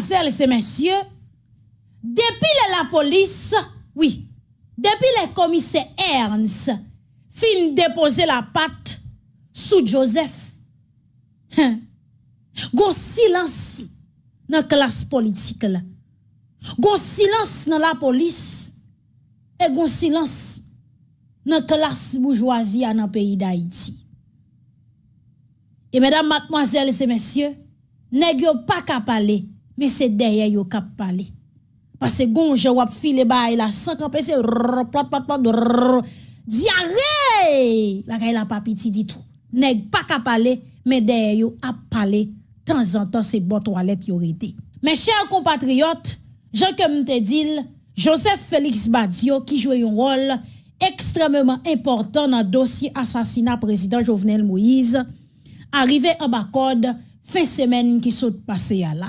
Mesdames et messieurs, depuis la police, oui, depuis les commissaire Ernst, fin déposer la patte sous Joseph. Hein? Gon silence dans la classe politique là. silence dans la police et gon silence dans la classe bourgeoisie dans le pays d'Haïti. Et mesdames, mademoiselles et messieurs, n'ayez pas qu'à parler mais c'est derrière yo cap parler. Parce que gonje wap file ba la sans camper c'est diarrhée. Bagay la papiti dit tout. Nèg pas cap parler mais derrière yo a parler temps en temps c'est bon toilette yo été. Mes chers compatriotes, je comme te dit, Joseph Félix Badio qui joue un rôle extrêmement important dans le dossier assassinat président Jovenel Moïse, arrivé en bas code fin semaine qui saute passé à la.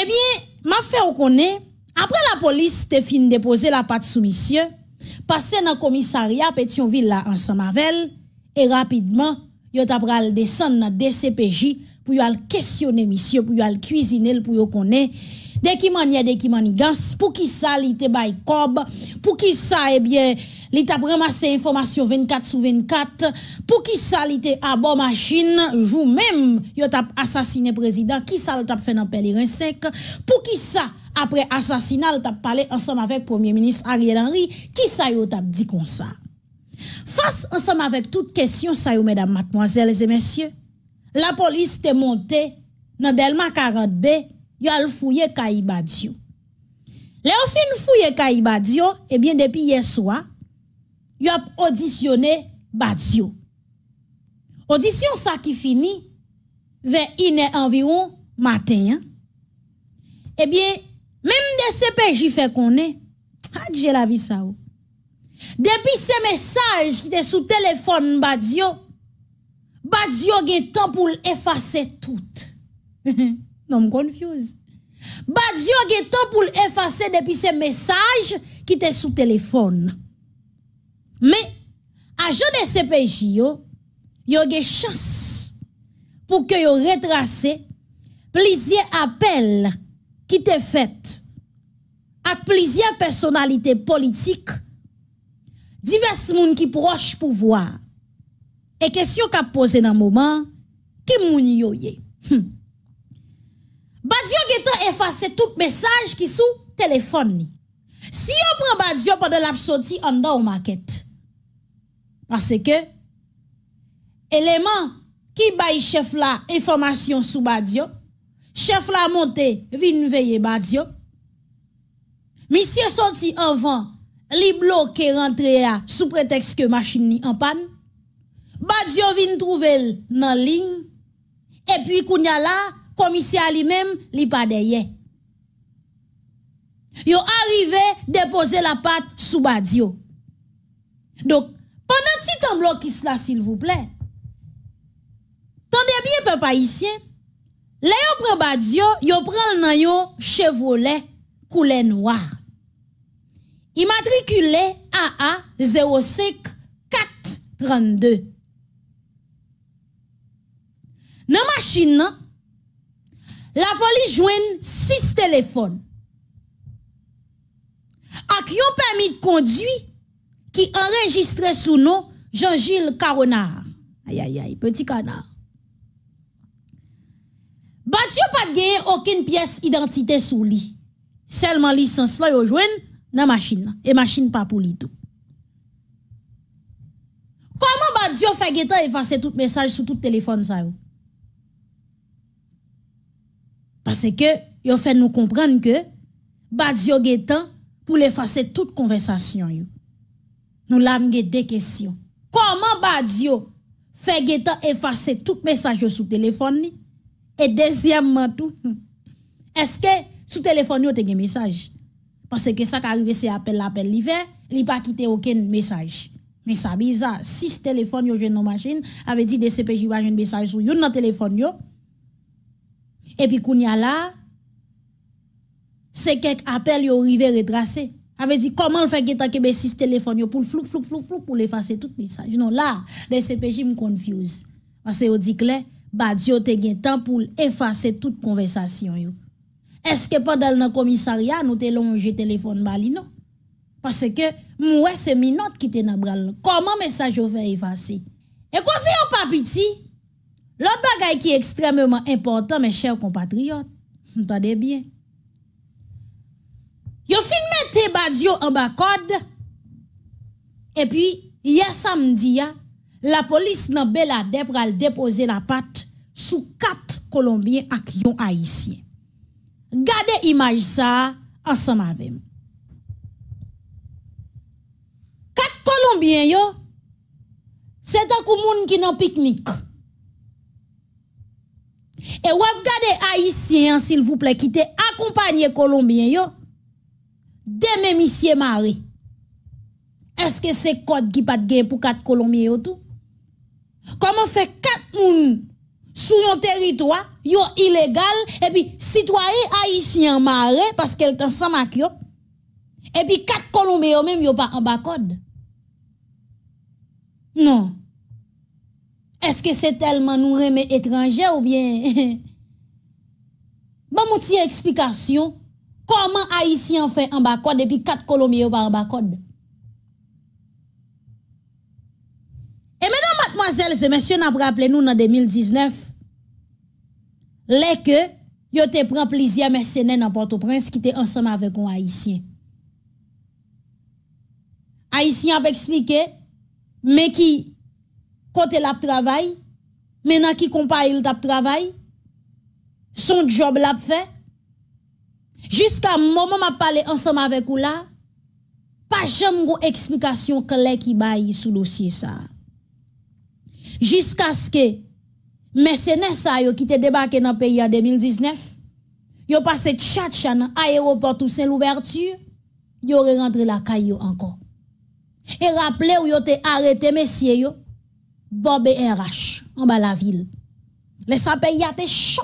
Eh bien, m'a fait reconnaître, après la police te fin déposer la patte sous monsieur, passer dans le commissariat Petionville là ensemble et rapidement, yo t'a pral descendre dans DCPJ pour le questionner monsieur, pour le cuisiner, pour yo connaître de qui qui de qui manigans, pour qui ça, li te bay kob, qui ça, eh bien, li ramassé information 24 sur 24, pour qui ça li te abo machine, jou même yo tap président, président, qui ça t'a fait dans nan 5 Pour qui ça, après l'assassinat, t'a parlé parlé ensemble Premier Ministre Ariel Henry, Qui ça, yo dit dit ça? ça Face ensemble toute toute question ça mesdames, mademoiselles et messieurs, la police est montée dans Delma 40B, yo al fouye Kaibadio. Le ou fin fouye Kaibadio, eh bien depuis hier soir, yo a auditionné Badio. Audition ça qui finit vers une environ matin. Hein. Eh bien, même des CPJ fait qu'on est, ah, j'ai la vie ça. Oh. Depuis ces messages qui étaient sous téléphone Badio, Badio a temps pour effacer tout. Non, je confuse. Badio a temps pour effacer depuis ces messages qui étaient sous téléphone. Mais, agent de CPJ, y a eu chance pour que yo retracé plusieurs appels qui étaient faits à plusieurs personnalités politiques, diverses personnes qui proches pouvoir. Et question qu'a posé dans le moment, qui est-ce Badio getan effacer tout message qui sous téléphone ni. Si on prend Badio pendant la sortie en au ou parce que que, qui ki chef la information sous Badio, chef la monte vin veye badjo, sorti en vent, li bloke rentre ya sous prétexte que machine ni en panne. Badio vin trouvel nan Et y kounya la, commissaire lui-même, li pas derrière. est arrivé déposer la patte sous Badio. Donc, pendant si temps là, cela, s'il vous plaît. Tendez bien, peuple haïtien. Le yo prend Badio, yo prend nan yo Chevrolet couleur noire. Immatriculé AA 05432. la machine la police joigne six téléphones. qui yon permis de conduire qui enregistré sous nom Jean-Gilles Caronard. Aïe aïe aïe, petit canard. n'a pas gagné aucune pièce d'identité sous lui. Seulement licence là joue joigne la machine et machine pas pour lui tout. Comment Batyo fait effacer tout message sur tout téléphone ça parce que yo fait nous comprendre que Badio getan pour effacer toute conversation Nous l'amge des questions. Comment Badio fait Gaetan effacer tout message sous téléphone Et deuxièmement tout, est-ce que sous téléphone yo te des message? Parce que ça qui arrive c'est appel appel l'hiver, il pas quitté aucun message. Mais ça bizarre, si ce téléphone yo jeune machine avait dit des CPJ eu un message sur yon téléphone et puis, y a là, c'est appel au rivet arrivent retracé. Avait dit, comment le fait que tu six téléphones pour flou, flou, flou, flou, pour effacer tout message. Non, là, les CPJ me confuse. Parce que dit que, bah, Dieu te gagne temps pour effacer toute conversation. Est-ce que pendant le commissariat, nous te longe téléphone bali, non? Parce que, moi, c'est minote qui te nabral. Comment message est-il effacer? Et quoi, pas un papiti? L'autre bagaille qui est extrêmement important, mes chers compatriotes, entendez bien. Yo fin mette Badio en bas code. Et puis, hier samedi, la police nan Belade pral déposer la patte sous quatre Colombiens ak yon Haïtien. Gardez image ça ensemble avec moi. Quatre Colombiens c'est un moun qui nan pique-nique. Et ou regardez haïtiens, s'il vous plaît qui te accompagné colombien yo. Demain monsieur Marie. Est-ce que c'est code qui pas de pour quatre colombiens tout Comment fait quatre moun sous un territoire yo illégal et puis citoyen haïtien maré parce qu'elle t'en yo Et puis quatre colombiens yo même yo pas en bas code. Non. Est-ce que c'est tellement nous remet étrangers ou bien Bon petit explication comment haïtien fait en bas depuis depuis quatre colombiens par en Et maintenant, mademoiselles et messieurs n'a a nous en 2019 les que yo te prend plusieurs mercenaires dans Port-au-Prince qui étaient ensemble avec un haïtien Haïtien a expliqué mais qui la lap travail maintenant qui compare il tap travail son job l'a fait. Jusqu'à moment ma ensemble ensemble avec ou la, pas explication qui explication sous ki ça sou ça sa. Jiska que mersene ça yo qui te debake dans pays en 2019, yo passe tchatcha dans aéroport ou saint l'ouverture, yo re rentre la caillou encore et rappelez où ou yo te arrêté messieurs yo, et RH, en bas la ville. Les pays été chaud.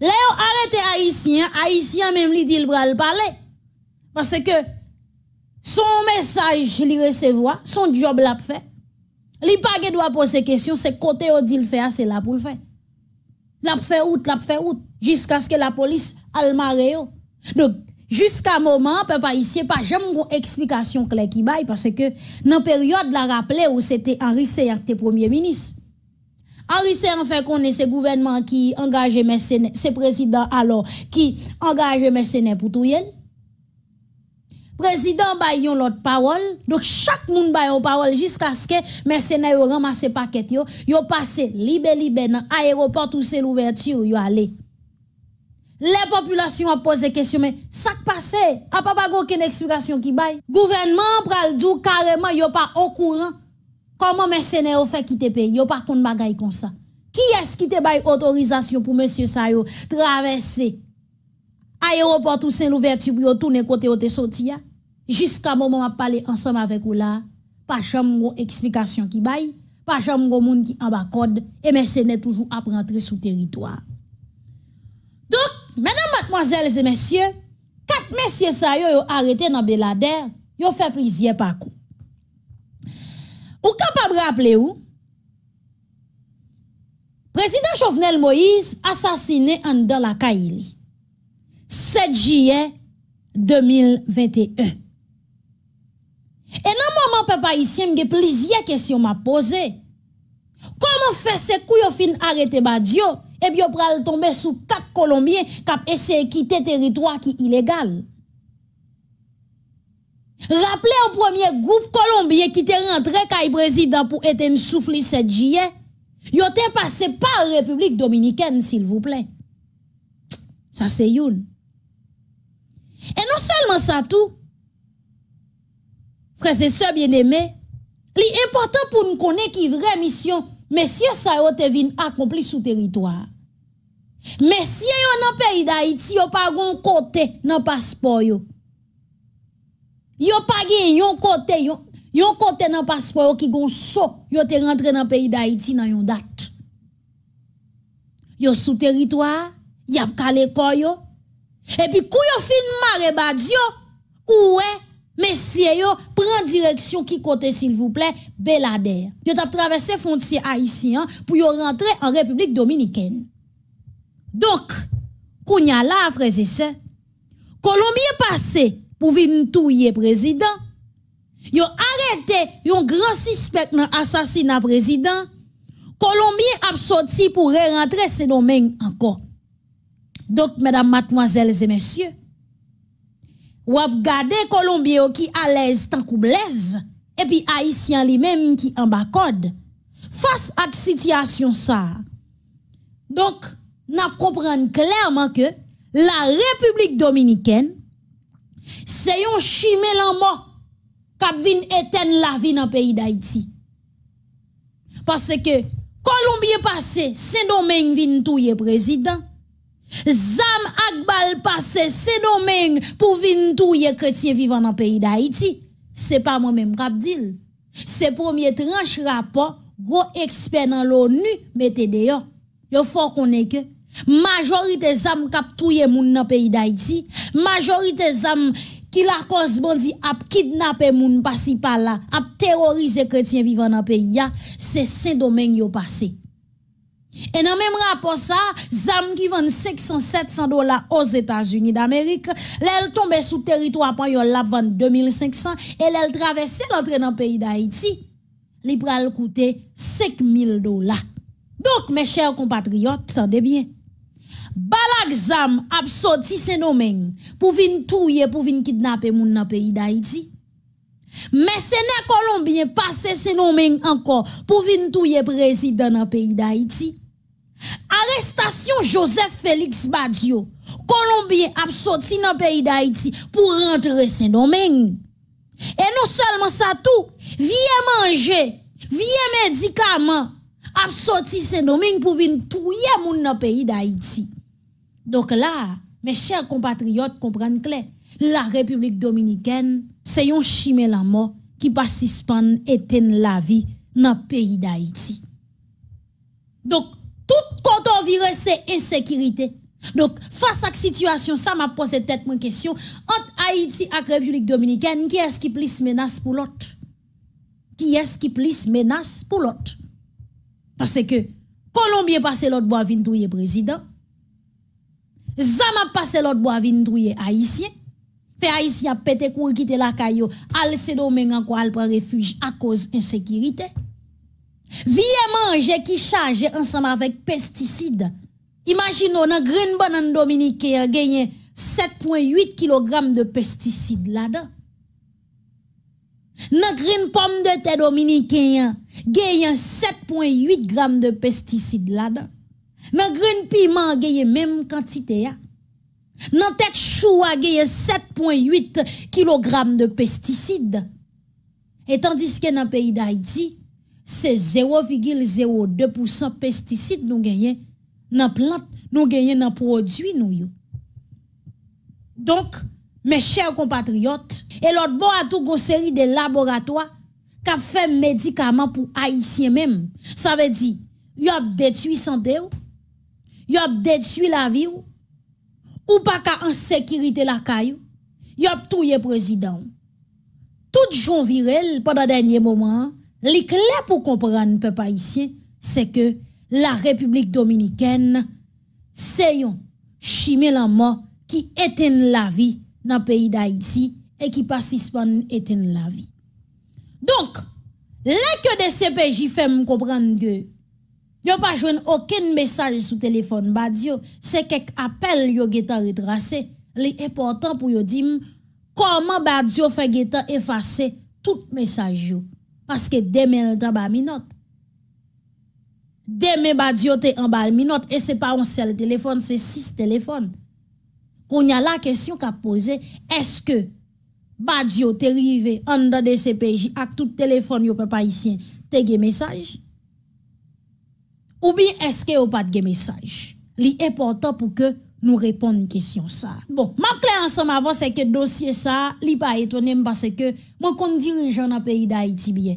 Léo arrêté haïtien, haïtien même lui dit le bras le parler. Parce que son message lui recevoir, son job l'a fait. Li pas doit poser question, c'est côté où dit le faire, ah, c'est là pour le faire. L'a fait out, l'a fait out jusqu'à ce que la police al yo. Donc Jusqu'à moment, peuple haïtien, pas jamais une explication claire qui baille parce que dans la période la rappelé où c'était Henri Seyan qui était premier ministre. Henri Seyan fait qu'on est ce gouvernement qui engage mercenaires, ce président alors qui engage mercenaires pour tout yel. Président baille l'autre parole, donc chaque monde baille une parole jusqu'à ce que mercenaires ramassent paquet yo, yo passé libé libé dans l'aéroport où c'est l'ouverture yo aller. Les populations ont posé question, mais ça passe, a ah, pas aucune explication qui baille. Gouvernement pral dou carrément, a pas au courant. Comment ont fait quitter pays? a pas contre bagaille comme ça. Qui est-ce qui te baille autorisation pour monsieur Sayo traverser aéroport ou saint l'ouverture pour retourner côté ou te sorti Jusqu'à moment où parler ensemble avec ou là, pas jamais explication qui baille, pas jamais monde qui en bas code et mercenaires toujours après rentrer sous territoire. Donc Mesdames, mademoiselles et messieurs, quatre messieurs ça yo, arrêté dans Belader, ont fait plusieurs parcours. pouvez vous rappeler le Président Jovenel Moïse assassiné en dans la 7 juillet 2021. Et non maman, papa ici pas ici, que questions ma posé. Comment fait se kou yo fin arrêté ba Dieu et puis pral tomber sous quatre Colombiens qui essayé de quitter territoire qui illégal. Rappelez au premier groupe colombien qui est rentré le président pour être une souffle 7 juillet. Yo te passé par République dominicaine, s'il vous plaît. Ça, c'est une. Et non seulement ça tout, frères et sœurs bien-aimés, l'important pour nous connaître qui vraie mission Mesye sa yo te vin akompli sou teritwa. Mesye yo nan peri da iti, yo pa gon kote nan paspo yo. Yo pa gen yon kote nan paspo yo ki gon so, yo te rentre nan peri da iti nan yon dat. Yo sou teritwa, yap kale koyo. E pi kou yo fin mare bag yo, ouwe kouyo. messieurs, eh prends direction qui côté, s'il vous plaît, Belader. Vous ont traversé frontière haïtien hein, pour rentrer en République dominicaine. Donc, kounya la, frères et sœurs, Colombien passé pour venir touiller président, ont arrêté un grand suspect dans assassinat président, Colombien a sorti pour re rentrer ses domaines encore. Donc, mesdames, mademoiselles et messieurs, ou ap gade Colombien qui à l'aise tant koublaise, et puis haïtien lui-même qui en bas face à situation ça donc n'a comprendre clairement que la république dominicaine c'est un chimé en mort qui vient éteindre la vie dans pays d'haïti parce que colombien passé saint domingue vient touyer président Zam ak bal pase se domen pou vin touye kretien vivan nan peyi da pas Se pa mwen menm kap dil. Se premier tranche rapport gros expert nan l'ONU mette Il Yo fò que ke. Majorite zam kap touye moun nan peyi gens dans Majorite zam ki la bon di ap kidnape moun pa la ap terroriser kretien vivant nan pays ya. Se se qui yo passé. Et dans le même rapport, ça, ZAM qui vend 500-700 dollars aux États-Unis d'Amérique, l'elle tombe sous territoire espagnol, la vend 2500 et l'elle traversé l'entrée dans le pays d'Haïti, il pral coûter 5000 dollars. Donc, mes chers compatriotes, tendez bien. Balak ZAM a sorti ses noms pour venir tuer, pour venir kidnapper moun dans le pays d'Haïti. Mais qui colombien passé ses noms encore pour venir touiller président dans le pays d'Haïti. Arrestation Joseph Félix Badio, Colombien Absorti dans le pays d'Haïti pour rentrer Saint-Domingue. Et non seulement ça tout vie manger, vie médicaments Absorti dans Saint-Domingue venir le pays dans pays d'Haïti. Donc là Mes chers compatriotes comprennent clair la république dominicaine C'est un chimé la qui ki et éteindre la Dans le pays d'Haïti. Donc tout côté viré c'est insécurité donc face à cette situation ça m'a posé tête moi question entre Haïti et la République dominicaine qui est-ce qui plus menace pour l'autre qui est-ce qui plus menace pour l'autre parce que Colombien passe l'autre bois vin touyer président Zama passe l'autre bois vin touyer haïtien fait haïtien pété courir quitter la caillou al se en quoi al prend refuge à cause insécurité Viye manje ki chaje ansam avèk pesticide. Imagino nan grin banan Dominike ya eh, genye 7.8 kilogram de pesticide lada. Nan grin pomme de te Dominike ya eh, genye 7.8 gram de pesticide lada. Nan grin piment genye mem kantite ya. Eh. Nan tek chou a genye 7.8 kilogram de pesticide. Etan diske nan peyi da iti. c'est 0,02% pesticides nous gagnons dans plante, nous gagnons dans produit nous Donc, mes chers compatriotes, et l'autre bon à tout une série de laboratoires qui fait médicaments pour haïtiens même. Ça veut dire, ils ont détruit la santé ils ont détruit la vie ou, pas pas en sécurité la caille ils ont tout président. Tout gens virel pendant dernier moment, le clé pour comprendre peuple haïtien, c'est que la République dominicaine c'est un chimé la mort qui éteint la vie dans le pays d'Haïti et qui pas participent éteint la vie. Donc, là que le CPJ fait comprendre que Yo pas joué aucun message sur téléphone. Bah, c'est c'est C'est apel yo getan retrase. Li important pour yo dim, koman badyo fe getan effacé tout message parce que demain le temps bas minote demain badio est en bas minote et n'est pas un seul téléphone c'est six téléphones qu'on a la question qu'a posé est-ce que badio est arrivé en dedans des CPJ avec tout téléphone yo peuple haïtien t'es des message ou bien est-ce que a pas de message l'important e pour que nous répondre à question ça. Bon, ma clé ensemble avant c'est que dossier ça, li pas étonné parce que moi un dirigeant dans pays d'Haïti bien.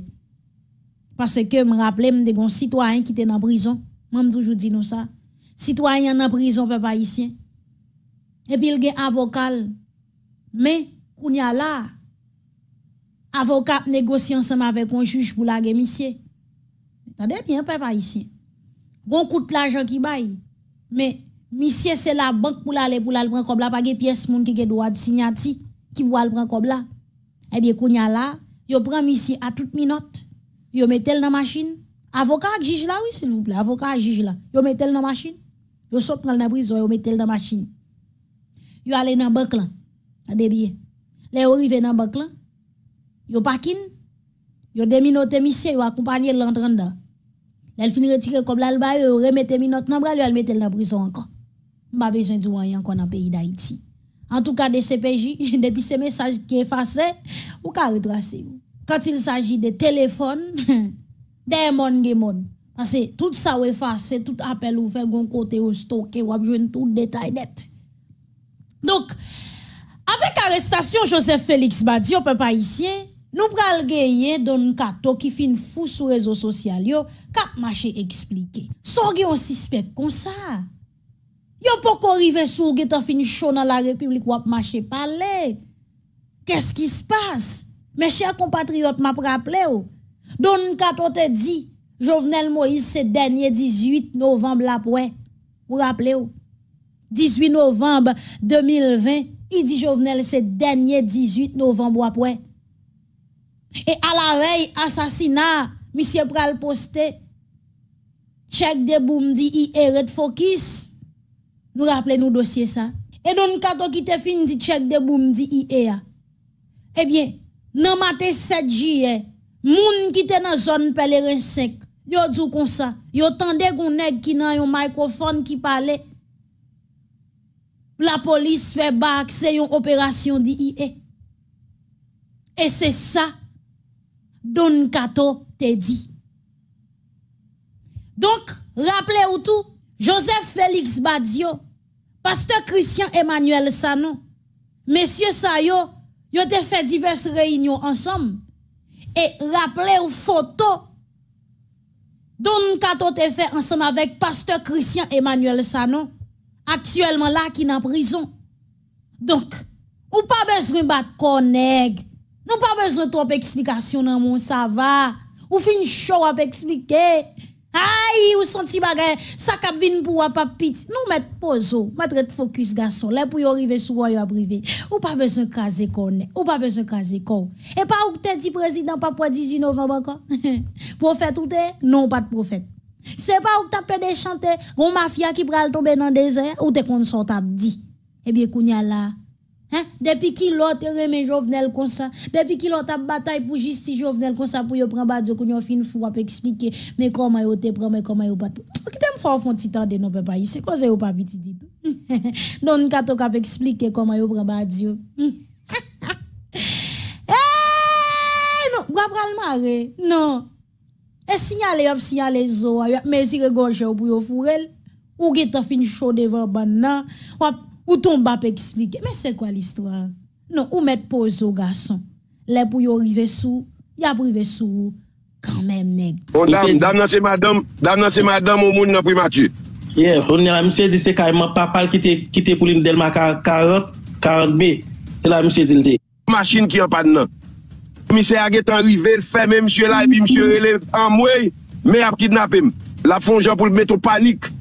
Parce que me rappeler me des citoyens qui étaient en prison, moi toujours dis nous ça. Citoyen en prison peuple haïtien. Et puis il y a avocat. Mais y a là avocat négocie ensemble avec un juge pour la monsieur. Attendez bien peuple haïtien. Gon coûte l'argent qui baille. Mais monsieur c'est la banque pour aller pour aller prendre cobla pas gagne pièce moun qui gagne droit signati qui pour aller prendre là Eh bien kounya là yo prend monsieur à toute minute yo mettel dans machine avocat juge là oui s'il vous plaît avocat juge là yo mettel dans machine yo sort dans la prison yo mettel dans machine yo aller dans banque là attendez bien les arrivé dans banque là yo kin yo note monsieur yo accompagner l'entrant Là, elle finit retirer comme l'alba, elle remet minotes dans le bras, elle met dans la prison encore ma besoin de rien qu'on a pays d'Haïti. En tout cas, des CPJ, depuis ces messages qui effacés, ou qu'à retracer. Quand il s'agit de téléphone, des mon gemon. Parce que tout ça ou effacé, tout appel ou fait, gon côté ou stocké, ou abjouen tout détail net. Donc, avec arrestation Joseph Félix Badi, on peut pas ici, nous pral gagner Don Kato qui fin fou sur les réseaux sociaux, cap marché expliqué. Sorge un suspect comme ça a pas rive sou sous fini chaud dans la République ou marcher parler. Qu'est-ce qui se passe Mes chers compatriotes, m'a rappelé Don Kato te dit Jovenel Moïse c'est dernier 18 novembre là e. Ou vous rappelez 18 novembre 2020, il dit Jovenel c'est dernier 18 novembre après. Et à la veille assassinat, monsieur pral posté check de boum dit il est focus. Nous rappelons nous dossier ça. Et donc, quand qui quitte fin de check de boum dit Eh bien, nan matin 7 juillet, moun qui dans la zone pèlerin 5, yo dit comme ça, yo tande gon nèg qui nan un microphone qui parlait. La police fait bac, c'est une opération d'IE. Et c'est ça Don Kato te dit. Donc, rappelez-vous tout, Joseph Félix Badio, Pasteur Christian Emmanuel Sanon, Monsieur Sayo, yo te fait diverses réunions ensemble et rappelez aux photos dont Kato te fait ensemble avec pasteur Christian Emmanuel Sanon, actuellement là qui est en prison. Donc, ou pas besoin de battre vous non pas besoin de trop d'explications, dans mon ça va, ou fin show à expliquer. Aïe, ou senti bagay, ça cap vin pour pap pit. Nous met matre mettre oh. focus garçon, là pour arriver sur yon privé. Ou pas besoin craser corne, eh. ou pas besoin craser corps. Et pas ou di président pas pour 18 novembre encore. prophète ou te, Non, pas de prophète. C'est pas ou t'as des de chante, gon mafia qui pral tomber dans désert ou te qu'on sort dit. Eh bien kounya là, Hein? Depuis qu'il l'autre remet Jovenel comme ça, depuis qu'il l'autre a bataille pour justice Jovenel comme ça, pour y prendre fin fou, expliquer, mais comment yo te prend, mais comment yo pas. Qui t'aime faire font petit temps de nos papa c'est quoi pas petit dit Donc, kato kap expliquer comment yo prend de Eh, non, bra le non. Et eh, signalé, signalé zo, gorge pour fourel, ou fin chaud devant banan, Ou ton bap eksplike, mè sè kwa l'histoire? Non, ou mèt pozo gason. Lè pou yo rive sou, ya pou rive sou, kanmèm neg. Oh, non, non, non, on dam, dam nan se madam, dam nan se madam, ou moun nan pou mati. Ye, on nè la msè di se kaj mè papal kite, kite pou lindel ma karant, karant be, se la msè di lde. Mâchin ki yon pad nan. Mise agè tan rive, fè mè msè la, epi msè relè an mwey, mè ap kidnapem. La fonjan pou lmeto panik.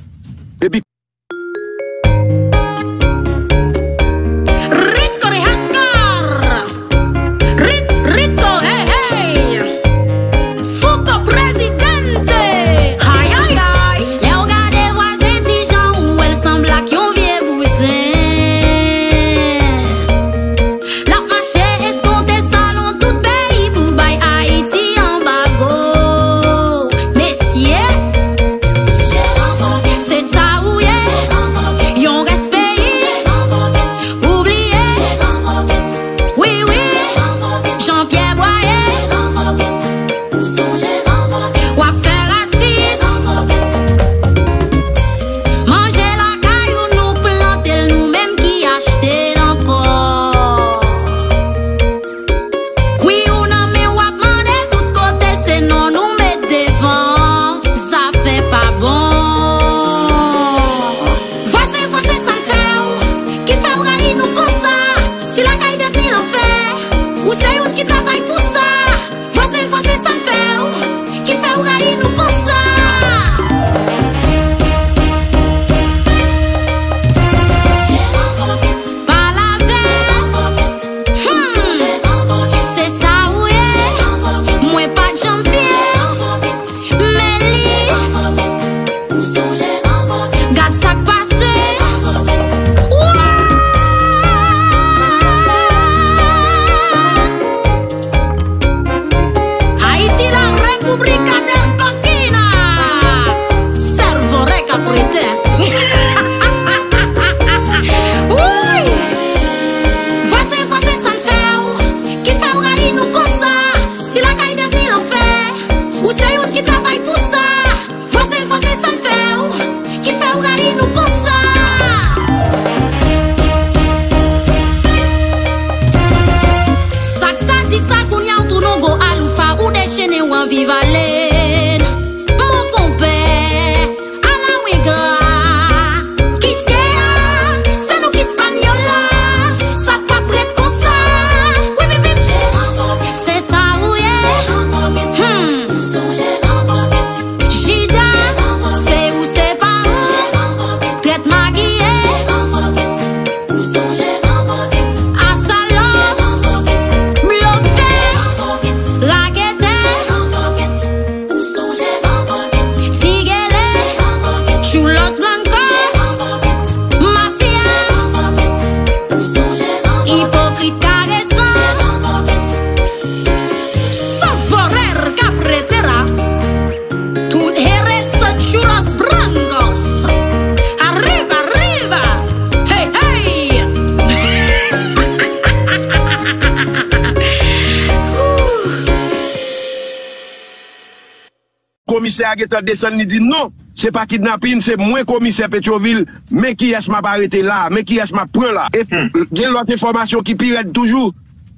a geta desen ni di, non, se pa kidnapin se mwen komise Petroville me ki yas ma parete la, me ki yas ma pre la et hmm. euh, gen lout informasyon ki piret toujou,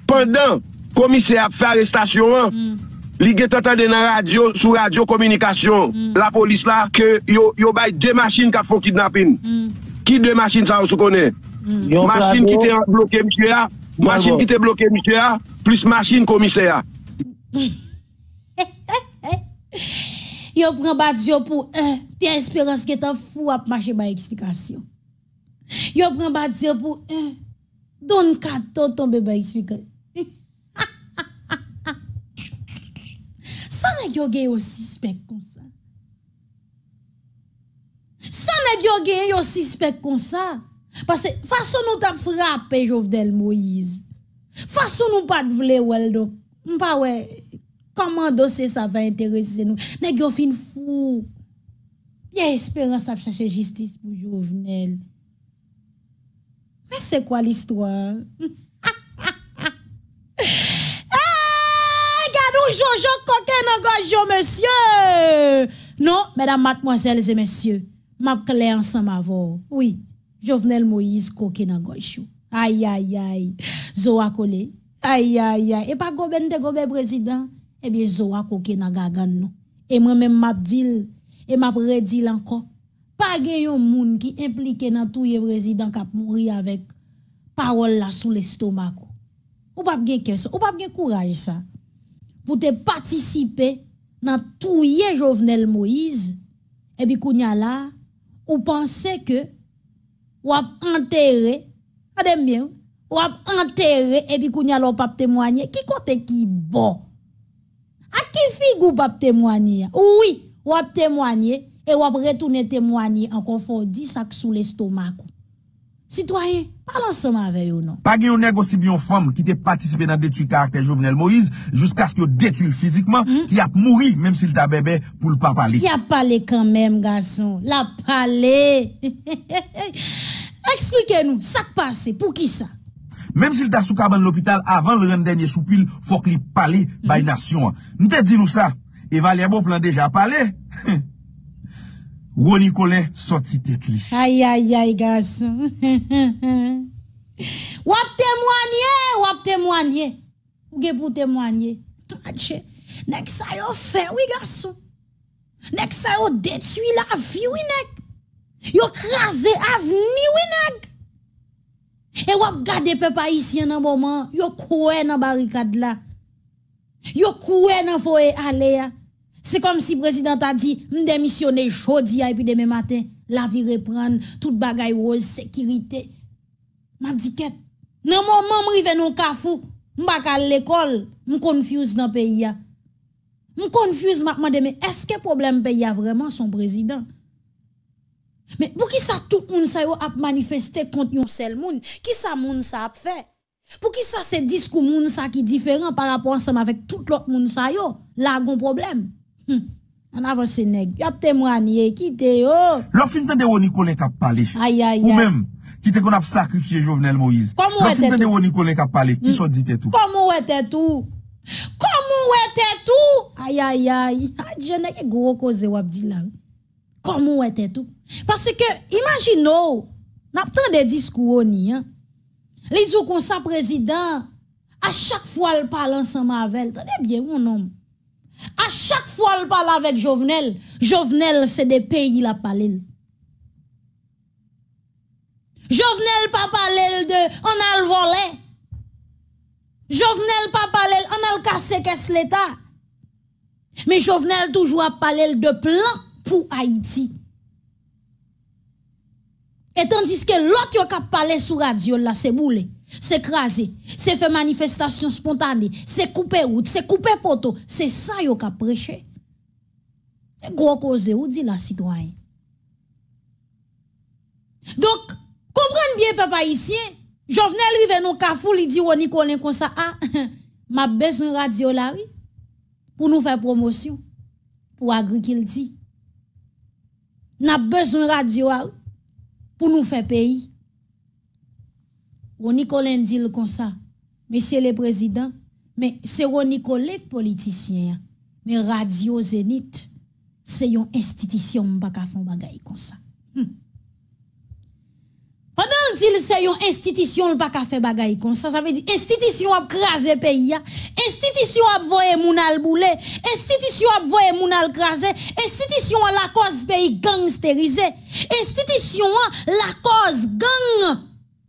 pandan komise ap fè arrestasyon hmm. li geta tande nan radio, sou radio komunikasyon, hmm. la polis la yo bay dey masin kap fò kidnapin ki dey masin sa ou sou kone masin ki te blokè masin ki te blokè plus masin komise yo prend bat yo pou un, eh, Pierre Espérance qui est en fou à marcher ba explication. Yo prend bat yo pou un, eh, Don Kato tombe ba explication. ça n'est yo gay aussi suspect comme ça. Ça n'est yo gay aussi suspect comme ça. Parce que façon nous t'a frappé Jovenel Moïse. Façon nous pas de vle ou elle donc. pas ouais Comment dossier ça va intéresser nous? Nèg yo fin fou. Bien Espérance à chercher justice pour Jovenel. Mais c'est quoi l'histoire? Eh, Jojo coquin dans monsieur. Non, mesdames, mademoiselles et messieurs, m'a clé ensemble avant. Oui, Jovenel Moïse coquin dans Aïe, aïe, aïe. Zoa collé. Aïe, aïe, aïe. Et pas goben de gobe président. Eh et bien a koke nan gagan nou. et moi même m'a dit... Et m'a redit anko. pas gen yon moun ki implique nan touye président kap mouri avec parol la sou l'estomac Ou pa gen kes, ou pa gen courage ça... Pour te participer nan touye Jovenel Moïse, Et eh ebi kounya là. ou que. ke ap enterre, adem bien, Et enterre eh puis kounya l'on wap pas témoigner. Qui kote qui bon. A qui figure pour témoigner Oui, ou témoigner et ou retourner témoigner en confort 10 sacs sous l'estomac. Citoyen, parlons ensemble avec vous non. Pas gagne négocie bien femme qui t'a participé dans détruire caractère Jovenel Moïse jusqu'à ce que détruit physiquement hmm? qui a mouru même s'il t'a bébé pour le pas parler. Il a parlé quand même garçon, l'a parlé. Expliquez-nous, ça passe, pour qui ça même s'il t'a sous cabane l'hôpital avant le dernier soupil, faut qu'il parle par mhm. nation. Nous te dit nous ça. Et Valier plan déjà parlé. Ronny Colin sorti tête li. Aïe, aïe, aïe, garçon. wap témoigné, wap témoigné. Ou ge pour témoigner. Tadje, nek sa yo fait, oui, garçon. Nek sa yo détruit la vie, oui, nek. Yo krasé avenir, oui, nek. Et vous regardez peuple haïtien dans moment, yo coué dans la barricade là. Yo coué dans foyer aller. C'est comme si le président a dit, je démissionner jeudi et puis demain matin, la vie reprend, Tout bagay rose, sécurité. M'a dis que ce moment m'rive non kafou, vais à l'école, je confuse dans le pays. M'confuse m'a demandé mais est-ce que le problème pays a vraiment son président? Mais pour qui ça tout le monde ça a manifesté contre un seul monde Qui ça moun ça a fait Pour qui ça c'est discours moun ça qui différent par rapport ensemble avec tout l'autre monde ça yo Là un problème. En hum. avance nèg. Y a témoigné qui te yo. L'offre de ou Nicolas qui a parlé. Aïe aïe Ou même qui te qu'on a sacrifié Jovenel Moïse. Comment était tout Nicolas qui a parlé, qui hum. soit dit tout. Comment était tout Comment était tout Aïe aïe aïe. Ah, je n'ai gros cause wap di là comment était tout. Parce que, imaginons, n'a pas des discours ni, hein. Les deux comme ça, président, à chaque fois, il parle ensemble avec, tenez bien, mon homme. À chaque fois, il parle avec Jovenel. Jovenel, c'est des pays, il a parlé. Jovenel pas parlé de on a le volé. Jovenel pas parlé on a le cassé qu'est-ce l'État. Mais Jovenel toujours a parlé de plan pour Haïti. Et tandis que l'autre qui a parler sur radio là c'est boulé, c'est crasé, c'est fait manifestation spontanée, c'est couper route, c'est couper poteau, c'est ça a prêché. prêcher. Gros cause ou dit la citoyen. Donc comprenez bien papa ici, Jovenel rive nou kafou dit on oh, y connaît comme ça. ah m'a besoin radio là oui pour nous faire promotion pour agri qu'il dit n'a besoin radio pour nous faire pays. Ronnie Colin dit comme ça, Monsieur le Président, mais c'est Ronnie Colin politicien, mais Radio Zénith, c'est une institution qui ne pas faire comme ça. Hum. Pendant qu'il c'est une institution, le pas fait bagaille comme ça. Ça veut dire institution a crasé pays, institution a voyé moun al boule, institution a voyé moun al crasé, institution a la cause pays gangsterisé, institution a la cause gang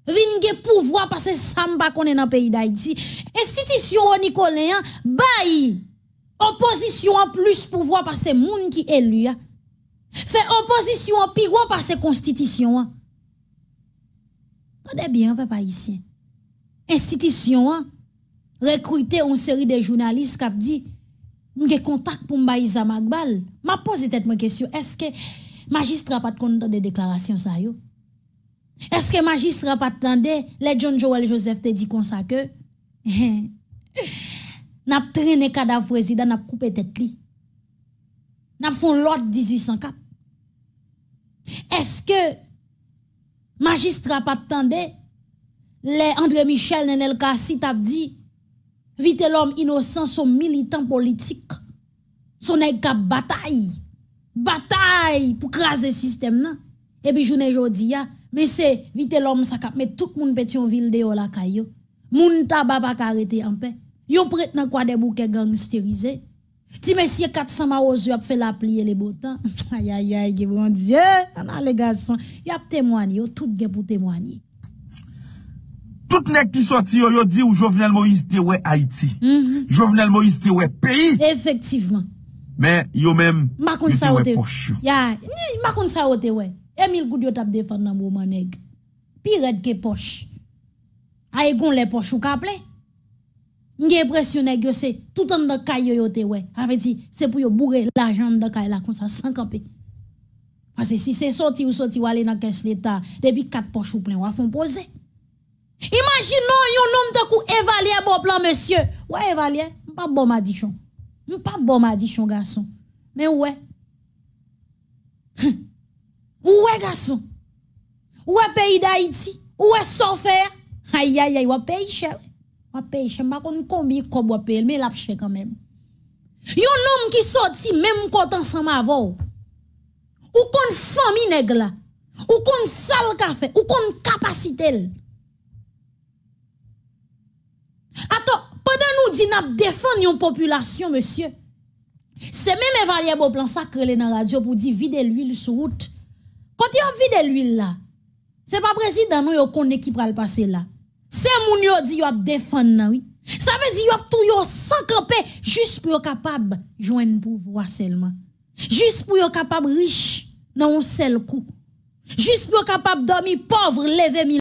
vin pouvoir parce que ça m'pa connaît dans pays d'Haïti. Institution nicolien bail opposition en plus pouvoir parce que moun qui élu fait opposition en pire parce que constitution. Tenez bien, papa ici. Institution, a hein. recruter une série de journalistes qui dit des contact pour Mbaïsa Magbal. M'a pose tête ma question, est-ce que magistrat pas de des déclarations ça yo? Est-ce que magistrat pas attendu les John Joel Joseph te dit comme ça que n'a traîné cadavre président n'a coupé tête li. N'a fait l'ordre 1804. Est-ce que magistrat pas tendé les André Michel Nenel Kassi t'a dit vite l'homme innocent son militant politique son nèg bataille bataille pour craser système et puis journée jodi a mais c'est vite l'homme ça cap mais tout le monde ville de la caillou moun tabac pas arrêté en paix yon prête nan quoi des bouquets gangsterisés si monsieur e 400 ma yop a fait la plier les beaux temps, aïe aïe aïe, bon Dieu, on les garçons, y a témoigné, yo tout gen pour témoigner. Tout nek qui sorti yo, yo dit ou Jovenel Moïse te wè Haïti. Mhm. Jovenel Moïse te wè pays. Effectivement. Mais yo même ma kon sa ote. Ya, ni ma kon sa ote Emil Emile Goudio t'a défendre dans moment nèg. Pire que poche. Aïe gon les poches ou kaple. J'ai l'impression que c'est tout en dans caillou yo te ouais. Avait dit c'est pour yo bourrer l'argent dans caillou là comme ça sans camper. Parce que si c'est sorti ou sorti ou aller dans caisse l'état depuis quatre poches ou plein va font poser. Imaginons yon nom de coup évalier bon plan monsieur. Ouais évalier pas bon madichon. Pas bon madichon garçon. Mais ouais. ouais garçon. Ouais pays d'Haïti, ouais sans faire. Aïe aïe aïe, ouais pays cher. Je ne sais pas combien de va payez, mais la pêche quand même. y a un homme qui sorti même quand ensemble avant. Ou qu'on famille nègre là. Ou qu'on sale café. Ou qu'on capacité. Attends, pendant nous disons que défend une population, monsieur, c'est même évalué au plan sacré dans la radio pour dire vider l'huile sur route. Quand il y a vide l'huile là, c'est pas président nous qui prend le passer là. C'est mon Dieu di yo ap défendre Ça veut dire que tout yo sans camper juste pour être capable joindre pouvoir seulement. Juste pour être capable riche dans un seul coup. Juste pour être capable dormir pauvre lever